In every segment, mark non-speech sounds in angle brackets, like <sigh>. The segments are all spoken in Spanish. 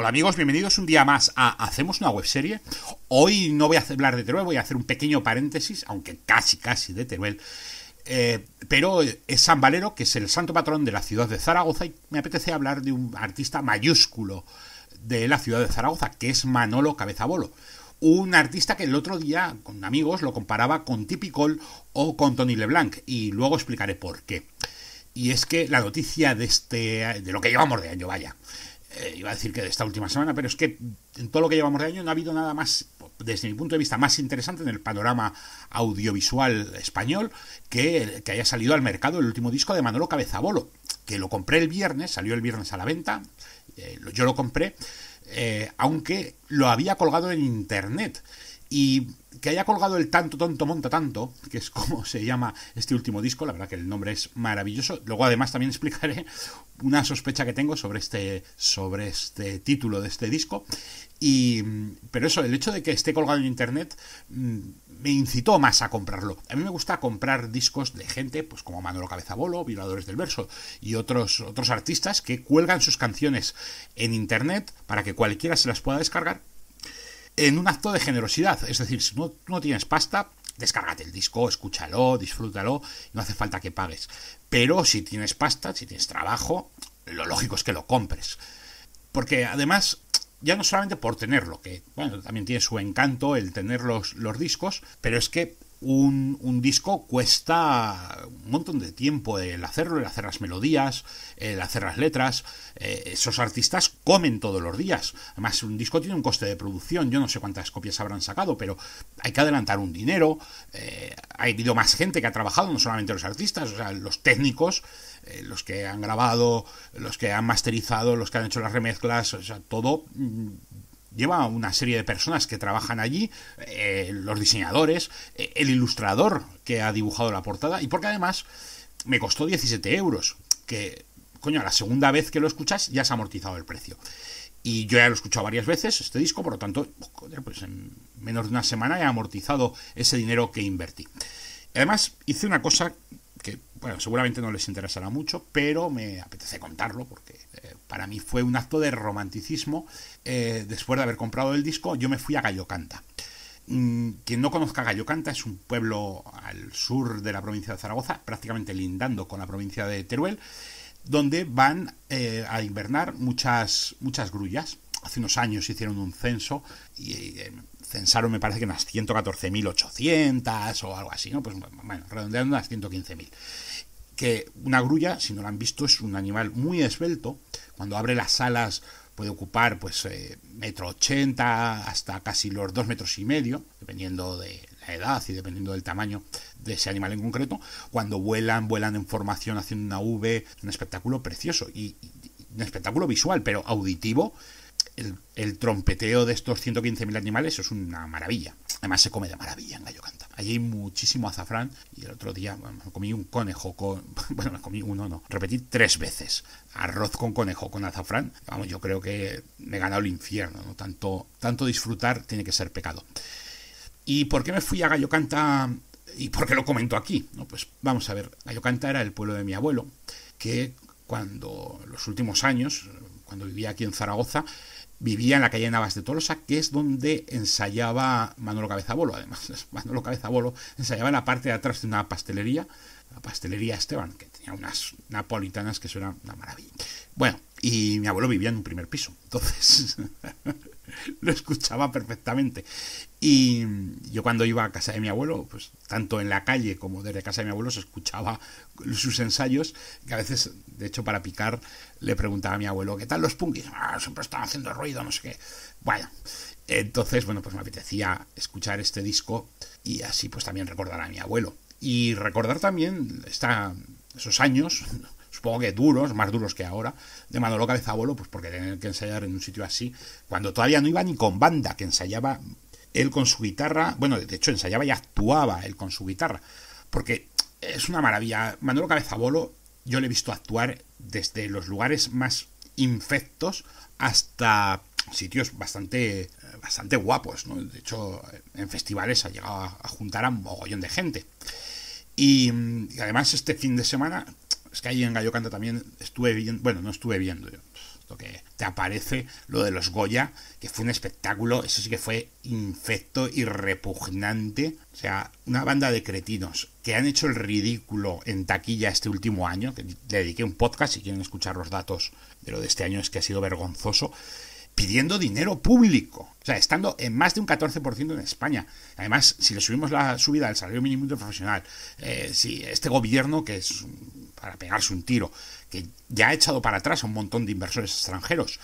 Hola amigos, bienvenidos un día más a Hacemos una webserie. Hoy no voy a hablar de Teruel, voy a hacer un pequeño paréntesis, aunque casi casi de Teruel. Eh, pero es San Valero, que es el santo patrón de la ciudad de Zaragoza, y me apetece hablar de un artista mayúsculo de la ciudad de Zaragoza, que es Manolo Cabezabolo. Un artista que el otro día, con amigos, lo comparaba con Tipicol o con Tony Leblanc, y luego explicaré por qué. Y es que la noticia de este. de lo que llevamos de año, vaya eh, iba a decir que de esta última semana, pero es que en todo lo que llevamos de año no ha habido nada más, desde mi punto de vista, más interesante en el panorama audiovisual español que, que haya salido al mercado el último disco de Manolo Cabezabolo, que lo compré el viernes, salió el viernes a la venta, eh, yo lo compré, eh, aunque lo había colgado en internet. Y que haya colgado el tanto, tonto, monta tanto, que es como <laughs> se llama este último disco, la verdad que el nombre es maravilloso. Luego además también explicaré una sospecha que tengo sobre este, sobre este título de este disco. Y, pero eso, el hecho de que esté colgado en internet mm, me incitó más a comprarlo. A mí me gusta comprar discos de gente, pues como Manolo Cabezabolo, Violadores del Verso y otros, otros artistas que cuelgan sus canciones en internet para que cualquiera se las pueda descargar en un acto de generosidad. Es decir, si no, no tienes pasta, descárgate el disco, escúchalo, disfrútalo, no hace falta que pagues. Pero si tienes pasta, si tienes trabajo, lo lógico es que lo compres. Porque además, ya no solamente por tenerlo, que bueno, también tiene su encanto el tener los, los discos, pero es que un, un, disco cuesta un montón de tiempo el hacerlo, el hacer las melodías, el hacer las letras. Eh, esos artistas comen todos los días. Además, un disco tiene un coste de producción. Yo no sé cuántas copias habrán sacado, pero hay que adelantar un dinero. Eh, ha habido más gente que ha trabajado, no solamente los artistas, los técnicos, eh, los que han grabado, los que han masterizado, los que han hecho las remezclas, o sea, todo mm, lleva una serie de personas que trabajan allí, eh, los diseñadores, eh, el ilustrador que ha dibujado la portada, y porque además me costó 17 euros, que, coño, la segunda vez que lo escuchas ya se ha amortizado el precio. Y yo ya lo he escuchado varias veces, este disco, por lo tanto, pues en menos de una semana he amortizado ese dinero que invertí. Además, hice una cosa que bueno, seguramente no les interesará mucho, pero me apetece contarlo porque eh, para mí fue un acto de romanticismo. Eh, después de haber comprado el disco, yo me fui a Gallocanta. Mm, quien no conozca Gallocanta es un pueblo al sur de la provincia de Zaragoza, prácticamente lindando con la provincia de Teruel, donde van eh, a invernar muchas, muchas grullas. Hace unos años hicieron un censo y censaron me parece que unas 114.800 o algo así, ¿no? Pues bueno, redondeando unas 115.000. Que una grulla, si no la han visto, es un animal muy esbelto, cuando abre las alas puede ocupar pues eh, metro ochenta hasta casi los dos metros y medio, dependiendo de la edad y dependiendo del tamaño de ese animal en concreto. Cuando vuelan, vuelan en formación haciendo una V, un espectáculo precioso y un espectáculo visual, pero auditivo el, trompeteo de estos 115.000 animales es una maravilla. Además se come de maravilla en Gallo Canta. Allí hay muchísimo azafrán y el otro día comí un conejo con... <laughs> Bueno, me comí uno, no. Repetí tres veces. Arroz con conejo con azafrán. Vamos, yo creo que me he ganado el infierno. ¿no? Tanto, tanto disfrutar tiene que ser pecado. ¿Y por qué me fui a Gallo Canta y por qué lo comento aquí? No, pues vamos a ver. Gallo Canta era el pueblo de mi abuelo que cuando los últimos años, cuando vivía aquí en Zaragoza, vivía en la calle Navas de Tolosa, que es donde ensayaba Manolo Cabezabolo, además. <laughs> Manolo Cabezabolo ensayaba en la parte de atrás de una pastelería, la pastelería Esteban, que tenía unas napolitanas que eso una maravilla. Bueno, y mi abuelo vivía en un primer piso, entonces... <laughs> <laughs> lo escuchaba perfectamente. Y yo cuando iba a casa de mi abuelo, pues tanto en la calle como desde casa de mi abuelo se escuchaba sus ensayos, que a veces, de hecho, para picar le preguntaba a mi abuelo, ¿qué tal los punkis? Ah, siempre están haciendo ruido, no sé qué. Bueno, entonces, bueno, pues me apetecía escuchar este disco y así pues también recordar a mi abuelo. Y recordar también está esos años <laughs> supongo que duros, más duros que ahora, de Manolo Bolo, pues porque tener que ensayar en un sitio así, cuando todavía no iba ni con banda, que ensayaba él con su guitarra, bueno, de hecho ensayaba y actuaba él con su guitarra, porque es una maravilla. Manolo Cabezabolo, yo le he visto actuar desde los lugares más infectos hasta sitios bastante bastante guapos, ¿no? De hecho, en festivales ha llegado a juntar a un mogollón de gente. y mm, además este fin de semana es que ahí en Gallo Canta también estuve viendo, bueno, no estuve viendo yo. Esto que te aparece, lo de los Goya, que fue un espectáculo, eso sí que fue infecto y repugnante. O sea, una banda de cretinos que han hecho el ridículo en taquilla este último año, que le dediqué un podcast, si quieren escuchar los datos de lo de este año es que ha sido vergonzoso pidiendo dinero público. O sea, estando en más de un 14% en España. Además, si le subimos la subida al salario mínimo profesional, eh, si este gobierno, que es para pegarse un tiro, que ya ha echado para atrás a un montón de inversores extranjeros,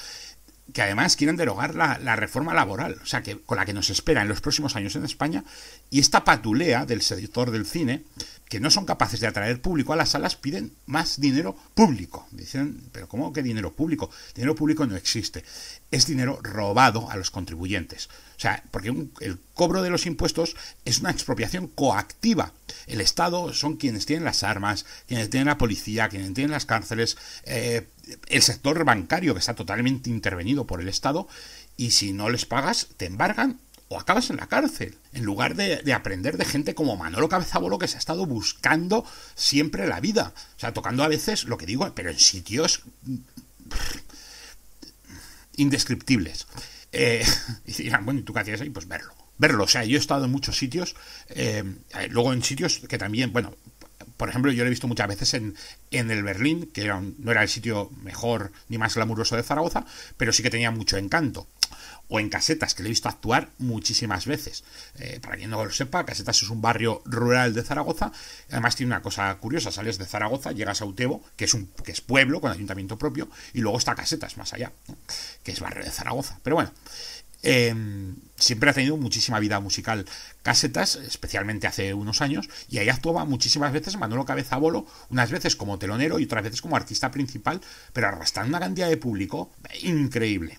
que además quieren derogar la, reforma laboral, o sea, que, con la que nos espera en los próximos años en España, y esta patulea del sector del cine que no son capaces de atraer público a las salas piden más dinero público. Dicen, pero ¿cómo que dinero público? Dinero público no existe. Es dinero robado a los contribuyentes. O sea, porque el cobro de los impuestos es una expropiación coactiva. El Estado son quienes tienen las armas, quienes tienen la policía, quienes tienen las cárceles, eh, el sector bancario que está totalmente intervenido por el Estado y si no les pagas te embargan acabas en la cárcel, en lugar de, aprender de gente como Manolo Cabezabolo que se ha estado buscando siempre la vida, o sea, tocando a veces lo que digo, pero en sitios mm, indescriptibles. Eh, <laughs> y dirán, bueno, ¿y tú qué hacías ahí? Pues verlo. Verlo, o sea, yo he estado en muchos sitios, eh, luego en sitios que también, bueno, por ejemplo, yo lo he visto muchas veces en, en el Berlín, que no era el sitio mejor ni más glamuroso de Zaragoza, pero sí que tenía mucho encanto. O en Casetas, que lo he visto actuar muchísimas veces. Eh, para quien no lo sepa, Casetas es un barrio rural de Zaragoza. Además tiene una cosa curiosa, sales de Zaragoza, llegas a Utebo, que es, un, que es pueblo con ayuntamiento propio, y luego está Casetas, más allá, que es barrio de Zaragoza. Pero bueno, Em, siempre ha tenido muchísima vida musical. Casetas, especialmente hace unos años, y ahí actuaba muchísimas veces Manolo Cabeza Bolo, unas veces como telonero y otras veces como artista principal, pero arrastrando una cantidad de público increíble.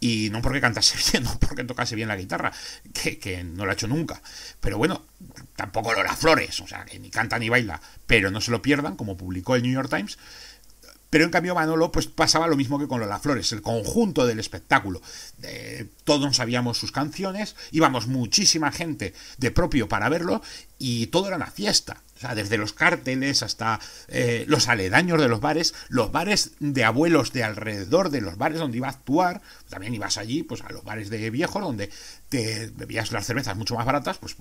Y no porque cantase <laughs> bien, no porque tocase bien la guitarra, que, no lo ha hecho nunca. Pero bueno, tampoco lo Lola Flores, o sea, que ni canta ni baila. Pero no se lo pierdan, como publicó el New York Times, pero en cambio Manolo pues pasaba lo mismo que con Lola Flores, el conjunto del espectáculo. todos sabíamos sus canciones, íbamos muchísima gente de propio para verlo y todo era una fiesta. O sea, desde los cárteles hasta eh, los aledaños de los bares, los bares de abuelos de alrededor de los bares donde iba a actuar, también ibas allí, pues a los bares de viejos donde te bebías las cervezas mucho más baratas, pues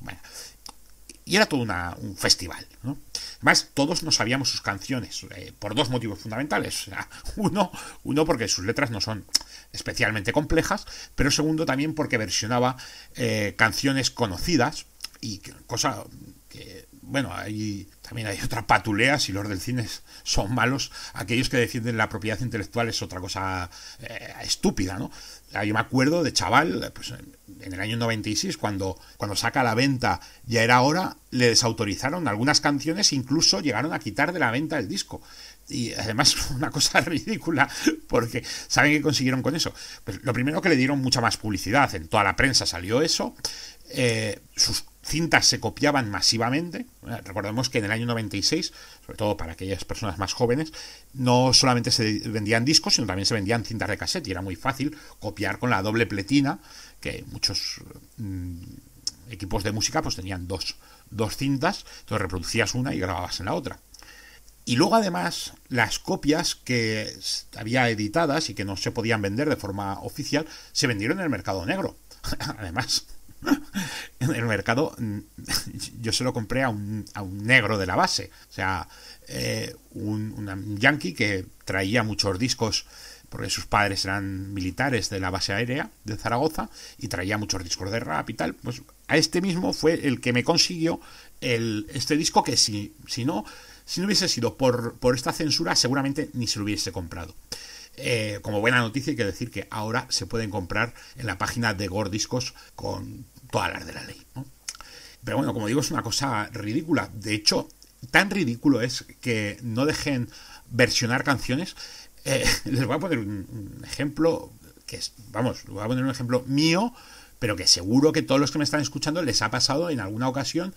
y era todo un festival. ¿no? Además, todos no sabíamos sus canciones, eh, por dos motivos fundamentales. <laughs> Uno, uno, porque sus letras no son especialmente complejas, pero segundo, también porque versionaba eh, canciones conocidas y cosa que, bueno, ahí también hay otra patulea, si los del cine son malos, aquellos que defienden la propiedad intelectual es otra cosa eh, estúpida, ¿no? Ah, yo me acuerdo de chaval, pues en el año 96, cuando, cuando saca la venta Ya era hora, le desautorizaron algunas canciones, incluso llegaron a quitar de la venta el disco. Y además <laughs> una cosa ridícula, porque ¿saben qué consiguieron con eso? Pues, lo primero que le dieron mucha más publicidad, en toda la prensa salió eso. Eh, sus cintas se copiaban masivamente. Eh, recordemos que en el año 96, sobre todo para aquellas personas más jóvenes, no solamente se vendían discos, sino también se vendían cintas de cassette y era muy fácil copiar con la doble pletina, que muchos mm, equipos de música pues tenían dos, dos cintas, entonces reproducías una y grababas en la otra. Y luego además las copias que había editadas y que no se podían vender de forma oficial se vendieron en el mercado negro. <laughs> además, <laughs> en el mercado <laughs> yo se lo compré a un, a un negro de la base. O sea, eh, un, yankee que traía muchos discos porque sus padres eran militares de la base aérea de Zaragoza y traía muchos discos de rap y tal, pues a este mismo fue el que me consiguió el, este disco que si, si, no, si no hubiese sido por, esta censura seguramente ni se lo hubiese comprado. Eh, como buena noticia hay que decir que ahora se pueden comprar en la página de Gordiscos con todas las de la ley. Pero bueno, como digo, es una cosa ridícula. De hecho, tan ridículo es que no dejen versionar canciones. Eh, <laughs> les voy a poner un, ejemplo, que es, vamos, les voy a poner un ejemplo mío, pero que seguro que todos los que me están escuchando les ha pasado en alguna ocasión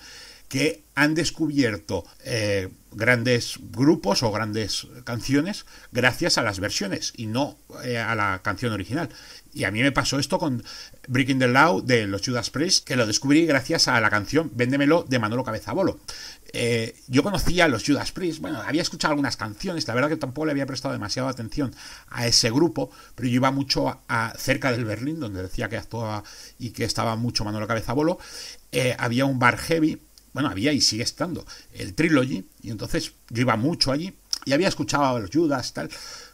que han descubierto eh, grandes grupos o grandes canciones gracias a las versiones y no eh, a la canción original. Y a mí me pasó esto con Breaking the Law de los Judas Priest, que lo descubrí gracias a la canción Véndemelo de Manolo Cabezabolo. Bolo. Eh, yo conocía a los Judas Priest, bueno, había escuchado algunas canciones, la verdad que tampoco le había prestado demasiada atención a ese grupo, pero yo iba mucho cerca del Berlín, donde decía que actuaba y que estaba mucho Manolo Cabezabolo. Bolo, había un bar heavy bueno, había y sigue estando el Trilogy, y entonces yo iba mucho allí y había escuchado a los Judas, tal,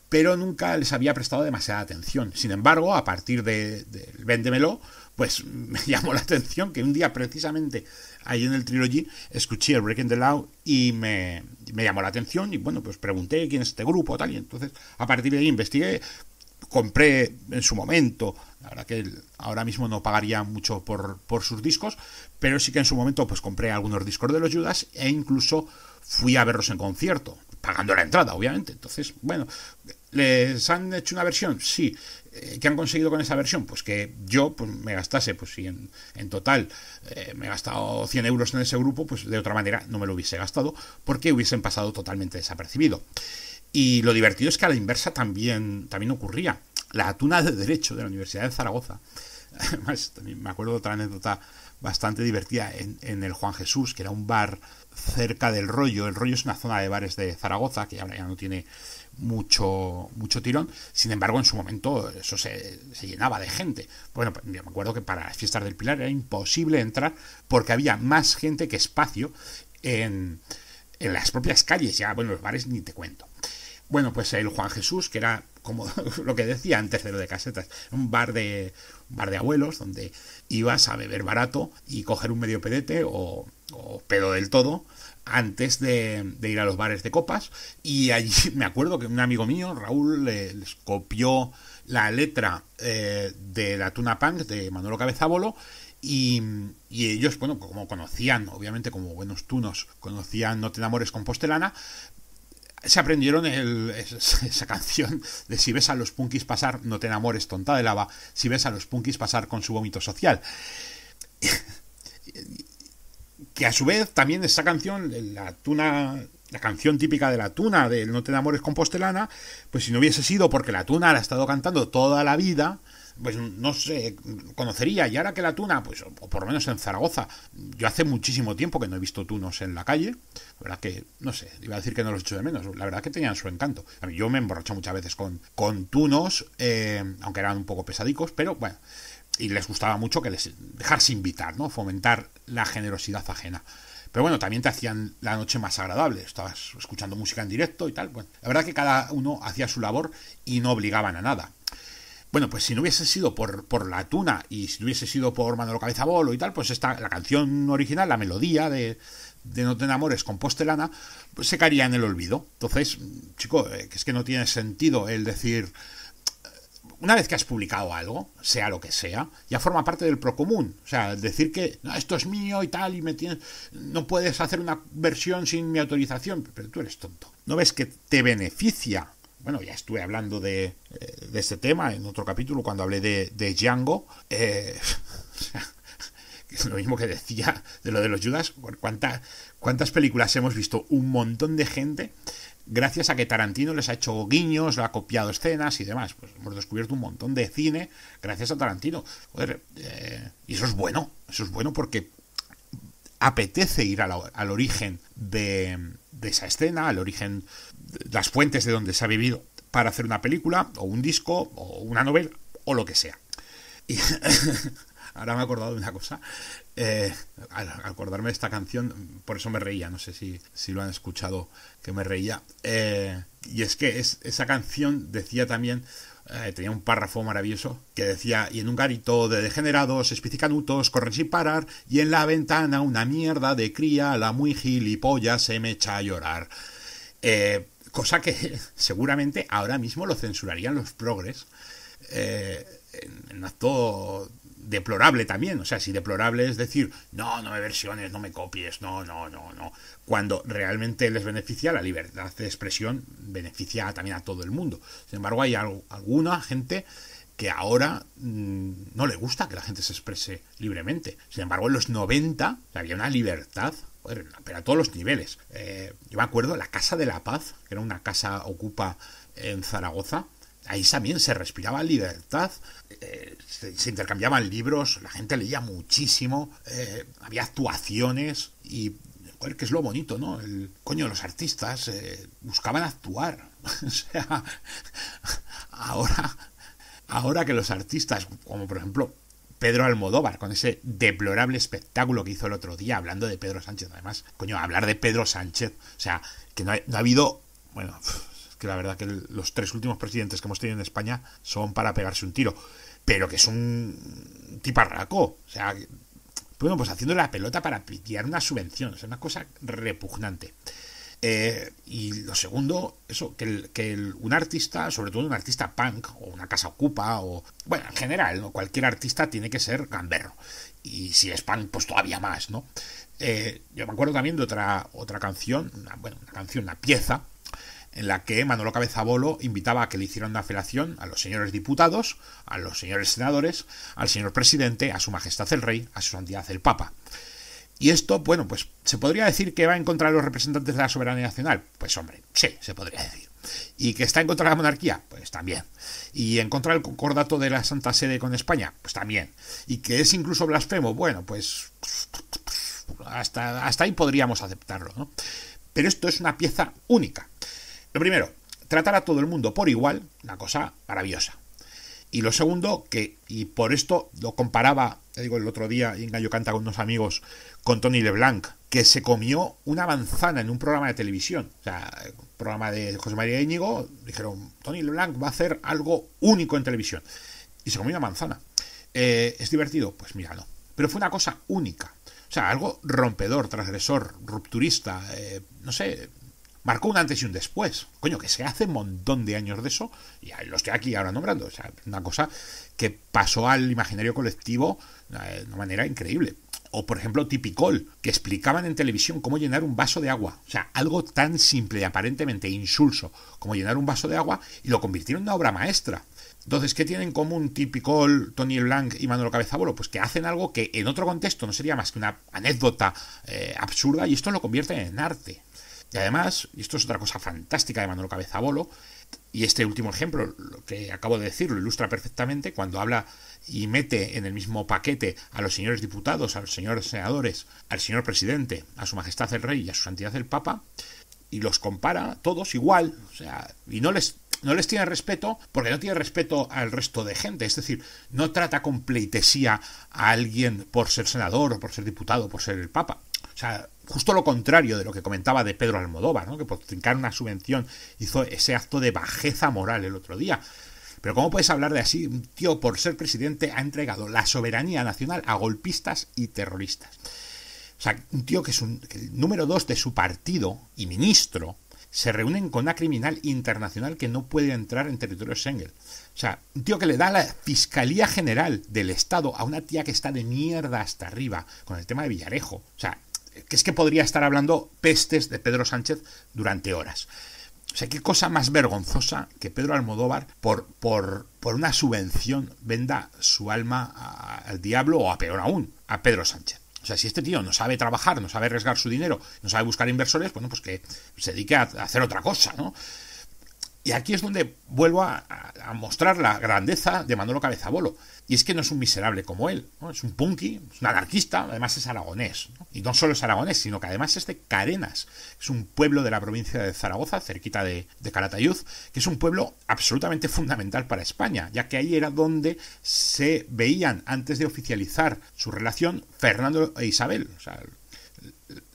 pero nunca les había prestado demasiada atención. Sin embargo, a partir del de, Véndemelo, pues <laughs> me llamó la atención que un día precisamente ahí en el Trilogy escuché el Breaking the Law y me, me, llamó la atención y bueno, pues pregunté quién es este grupo, tal, y entonces a partir de ahí investigué, compré en su momento. La verdad que ahora mismo no pagaría mucho por, por sus discos, pero sí que en su momento pues compré algunos discos de los Judas e incluso fui a verlos en concierto, pagando la entrada, obviamente. Entonces, bueno, ¿les han hecho una versión? Sí. Eh, ¿Qué han conseguido con esa versión? Pues que yo pues, me gastase, pues si en, total eh, me he gastado 100 euros en ese grupo, pues de otra manera no me lo hubiese gastado porque hubiesen pasado totalmente desapercibido. Y lo divertido es que a la inversa también, también ocurría. La tuna de Derecho de la Universidad de Zaragoza, <laughs> me acuerdo de otra anécdota bastante divertida en, el Juan Jesús, que era un bar cerca del rollo. El rollo es una zona de bares de Zaragoza, que ahora ya no tiene mucho, mucho tirón. Sin embargo, en su momento eso se, llenaba de gente. Bueno, pues, me acuerdo que para las fiestas del Pilar era imposible entrar porque había más gente que espacio en, en las propias calles. Ya, bueno, los bares ni te cuento. Bueno, pues el Juan Jesús, que era como <laughs> lo que decía antes de lo de casetas, un bar de, bar de abuelos donde ibas a beber barato y coger un medio pedete o, o pedo del todo antes de, ir a los bares de copas y allí <laughs> me acuerdo que un amigo mío, Raúl, les copió la letra eh, de la Tuna Punk de Manolo Cabezabolo y, y, ellos, bueno, como conocían, obviamente como buenos tunos, conocían No te enamores con Postelana, se aprendieron <laughs> esa canción de si ves a los punkis pasar, no te enamores, tonta de lava, si ves a los punkis pasar con su vómito social. <laughs> que a su vez también esa canción, la tuna, la canción típica de la tuna, del No te enamores compostelana, pues si no hubiese sido porque la tuna la ha estado cantando toda la vida, pues no sé, conocería. Y ahora que la tuna, pues, o por lo menos en Zaragoza, yo hace muchísimo tiempo que no he visto tunos en la calle. La verdad que, no sé, iba a decir que no los echo de menos. La verdad que tenían su encanto. yo me emborracho muchas veces con, con tunos, eh, aunque eran un poco pesadicos, pero bueno. Y les gustaba mucho que les dejarse invitar, ¿no? Fomentar la generosidad ajena. Pero bueno, también te hacían la noche más agradable. Estabas escuchando música en directo y tal. Bueno, la verdad que cada uno hacía su labor y no obligaban a nada. Bueno, pues si no hubiese sido por, por La Tuna y si no hubiese sido por Manolo Cabezabolo y tal, pues esta, la canción original, la melodía de, No te enamores con Postelana, pues se caería en el olvido. Entonces, chico, eh, es que no tiene sentido el decir eh, una vez que has publicado algo, sea lo que sea, ya forma parte del procomún. O sea, decir que no, esto es mío y tal, y me tienes, no puedes hacer una versión sin mi autorización, pero tú eres tonto. ¿No ves que te beneficia bueno, ya estuve hablando de, este tema en otro capítulo cuando hablé de, Django. Eh, <laughs> lo mismo que decía de lo de los Judas. ¿Cuántas películas hemos visto? Un montón de gente. Gracias a que Tarantino les ha hecho guiños, lo ha copiado escenas y demás. Pues hemos descubierto un montón de cine gracias a Tarantino. Eh, y eso es bueno. Eso es bueno porque apetece ir al origen de esa escena, al origen las fuentes de donde se ha vivido para hacer una película o un disco o una novela o lo que sea. Y <laughs> ahora me he acordado de una cosa. Eh, al acordarme de esta canción, por eso me reía, no sé si, si lo han escuchado que me reía. Eh, y es que esa canción decía también, eh, tenía un párrafo maravilloso que decía, y en un garito de degenerados, espicicanutos, corren sin parar, y en la ventana una mierda de cría, la muy gilipollas se me echa a llorar cosa que <laughs> seguramente ahora mismo lo censurarían los progres eh, en un acto deplorable también. O sea, si deplorable es decir, no, no me versiones, no me copies, no, no, no, no. Cuando realmente les beneficia la libertad de expresión, beneficia también a todo el mundo. Sin embargo, hay alguna gente que ahora mm, no le gusta que la gente se exprese libremente. Sin embargo, en los 90 había una libertad pero a todos los niveles. Eh, yo me acuerdo la Casa de la Paz, que era una casa ocupa en Zaragoza, ahí también se respiraba libertad, eh, se, intercambiaban libros, la gente leía muchísimo, eh, había actuaciones y, qué que es lo bonito, ¿no? El coño, los artistas buscaban actuar. <laughs> o sea, <laughs> ahora, ahora que los artistas, como por ejemplo Pedro Almodóvar, con ese deplorable espectáculo que hizo el otro día hablando de Pedro Sánchez. Además, coño, hablar de Pedro Sánchez, o sea, que no ha, habido, bueno, es que la verdad que los tres últimos presidentes que hemos tenido en España son para pegarse un tiro, pero que es un tiparraco, o sea, bueno, pues haciendo la pelota para pillar una subvención, o sea, una cosa repugnante. Eh, y lo segundo, eso, que, un artista, sobre todo un artista punk, o una casa ocupa, o. Bueno, en general, cualquier artista tiene que ser gamberro. Y si es punk, pues todavía más, ¿no? Eh, yo me acuerdo también de otra, otra canción, una, una canción, una pieza, en la que Manolo Cabezabolo invitaba a que le hicieran una felación a los señores diputados, a los señores senadores, al señor presidente, a su majestad el rey, a su santidad el papa. Y esto, bueno, pues se podría decir que va en contra de los representantes de la soberanía nacional. Pues hombre, sí, se podría decir. ¿Y que está en contra de la monarquía? Pues también. ¿Y en contra del concordato de la Santa Sede con España? Pues también. ¿Y que es incluso blasfemo? Bueno, pues hasta, hasta ahí podríamos aceptarlo. ¿no? Pero esto es una pieza única. Lo primero, tratar a todo el mundo por igual, una cosa maravillosa. Y lo segundo, que, y por esto lo comparaba, te digo, el otro día en Gallo Canta con unos amigos, con Tony LeBlanc, que se comió una manzana en un programa de televisión. O sea, programa de José María Íñigo, dijeron, Tony LeBlanc va a hacer algo único en televisión. Y se comió una manzana. Eh, ¿Es divertido? Pues mira, no. Pero fue una cosa única. O sea, algo rompedor, transgresor, rupturista, eh, no sé, marcó un antes y un después. Coño, que se hace un montón de años de eso, y lo estoy aquí ahora nombrando. O sea, una cosa que pasó al imaginario colectivo de una manera increíble. O, por ejemplo, Tipicol, que explicaban en televisión cómo llenar un vaso de agua. O sea, algo tan simple y aparentemente insulso como llenar un vaso de agua, y lo convirtieron en una obra maestra. Entonces, ¿qué tienen en común Tipicol, Tony Blank y Manolo Cabezabolo? Pues que hacen algo que en otro contexto no sería más que una anécdota eh, absurda y esto lo convierten en arte. Y además, y esto es otra cosa fantástica de Manolo Cabezabolo, y este último ejemplo, lo que acabo de decir, lo ilustra perfectamente cuando habla y mete en el mismo paquete a los señores diputados, a los señores senadores, al señor presidente, a su majestad el rey y a su santidad el papa, y los compara todos igual, o sea, y no les no les tiene respeto porque no tiene respeto al resto de gente. Es decir, no trata con pleitesía a alguien por ser senador o por ser diputado o por ser el papa. O sea, justo lo contrario de lo que comentaba de Pedro Almodóvar, ¿no? que por trincar una subvención hizo ese acto de bajeza moral el otro día. Pero ¿cómo puedes hablar de así? Un tío por ser presidente ha entregado la soberanía nacional a golpistas y terroristas. O sea, un tío que es un, el número dos de su partido y ministro se reúnen con una criminal internacional que no puede entrar en territorio Schengen. O sea, un tío que le da la Fiscalía General del Estado a una tía que está de mierda hasta arriba con el tema de Villarejo. O sea, que es que podría estar hablando pestes de Pedro Sánchez durante horas. O sea, qué cosa más vergonzosa que Pedro Almodóvar por, por, por una subvención venda su alma al diablo o a peor aún, a Pedro Sánchez. O sea, si este tío no sabe trabajar, no sabe arriesgar su dinero, no sabe buscar inversores, bueno, pues que se dedique a hacer otra cosa, ¿no? Y aquí es donde vuelvo a, mostrar la grandeza de Manolo Cabezabolo. Y es que no es un miserable como él, es un punky, es un anarquista, además es aragonés. Y no solo es aragonés, sino que además es de Carenas, es un pueblo de la provincia de Zaragoza, cerquita de, de Calatayud, que es un pueblo absolutamente fundamental para España, ya que ahí era donde se veían, antes de oficializar su relación, Fernando e Isabel. O sea,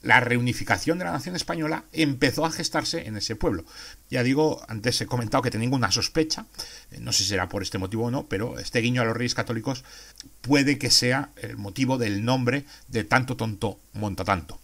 la reunificación de la nación española empezó a gestarse en ese pueblo. Ya digo, antes he comentado que tenía una sospecha, eh, no sé si será por este motivo o no, pero este guiño a los reyes católicos puede que sea el motivo del nombre de tanto tonto monta tanto.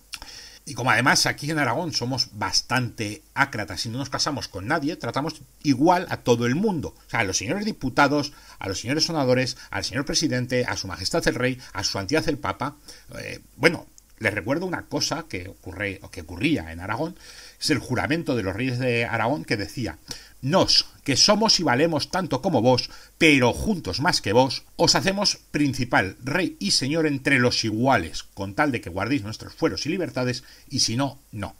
Y como además aquí en Aragón somos bastante ácratas y no nos casamos con nadie, tratamos igual a todo el mundo. O sea, a los señores diputados, a los señores sonadores, al señor presidente, a su majestad el rey, a su santidad el papa. Eh, bueno, les recuerdo una cosa que, ocurre, que ocurría en Aragón, es el juramento de los reyes de Aragón que decía, nos, que somos y valemos tanto como vos, pero juntos más que vos, os hacemos principal, rey y señor entre los iguales, con tal de que guardéis nuestros fueros y libertades, y si no, no.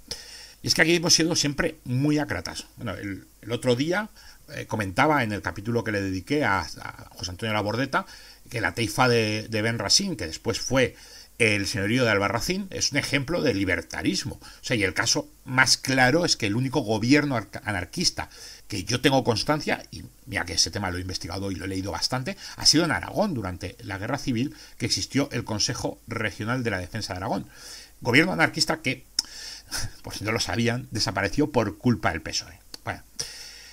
Y es que aquí hemos sido siempre muy acratas. Bueno, el, otro día eh, comentaba en el capítulo que le dediqué a, José Antonio Labordeta que la teifa de, Ben Racine, que después fue el señorío de Albarracín es un ejemplo de libertarismo. O sea, y el caso más claro es que el único gobierno anarquista que yo tengo constancia, y mira que ese tema lo he investigado y lo he leído bastante, ha sido en Aragón durante la Guerra Civil que existió el Consejo Regional de la Defensa de Aragón. Gobierno anarquista que, <laughs> por si no lo sabían, desapareció por culpa del PSOE. Bueno,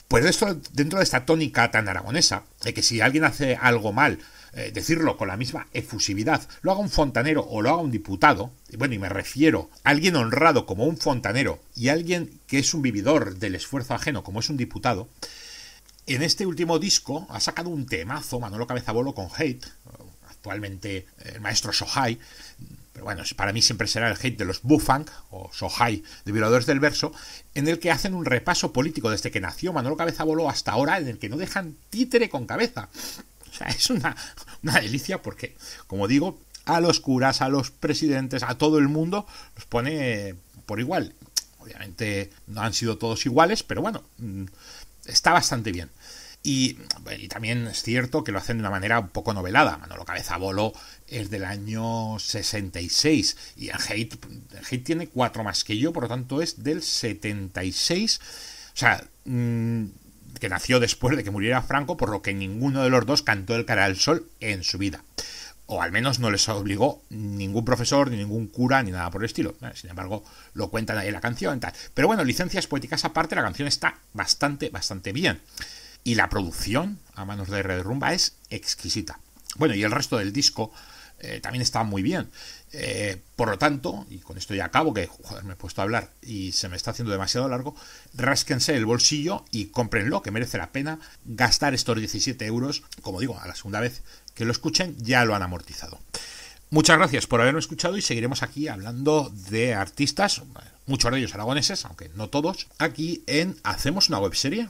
pues esto, dentro de esta tónica tan aragonesa, de que si alguien hace algo mal, eh, decirlo con la misma efusividad, lo haga un fontanero o lo haga un diputado, y bueno, y me refiero a alguien honrado como un fontanero y alguien que es un vividor del esfuerzo ajeno como es un diputado, en este último disco ha sacado un temazo Manolo Cabezabolo con Hate, actualmente eh, el maestro Sohai, pero bueno, para mí siempre será el hate de los Bufang o Sohai de Violadores del Verso, en el que hacen un repaso político desde que nació Manolo Cabezabolo hasta ahora, en el que no dejan títere con cabeza. O <laughs> sea, es una, delicia porque, como digo, a los curas, a los presidentes, a todo el mundo los pone eh, por igual. Obviamente no han sido todos iguales, pero bueno, mm, está bastante bien. Y, también es cierto que lo hacen de una manera un poco novelada. Manolo Cabeza Bolo es del año 66 y el hate, tiene cuatro más que yo, por lo tanto es del 76. O sea, mm, nació después de que muriera Franco, por lo que ninguno de los dos cantó el cara al sol en su vida. O al menos no les obligó ningún profesor, ni ningún cura, ni nada por el estilo. Sin embargo, lo cuentan ahí en la canción. Tal. Pero bueno, licencias poéticas aparte, la canción está bastante, bastante bien. Y la producción, a manos de Red Rumba, es exquisita. Bueno, y el resto del disco, eh, también está muy bien. Eh, por lo tanto, y con esto ya acabo, que joder, me he puesto a hablar y se me está haciendo demasiado largo, rásquense el bolsillo y cómprenlo, que merece la pena gastar estos 17 euros. Como digo, a la segunda vez que lo escuchen ya lo han amortizado. Muchas gracias por haberme escuchado y seguiremos aquí hablando de artistas, muchos de ellos aragoneses, aunque no todos, aquí en Hacemos una webserie.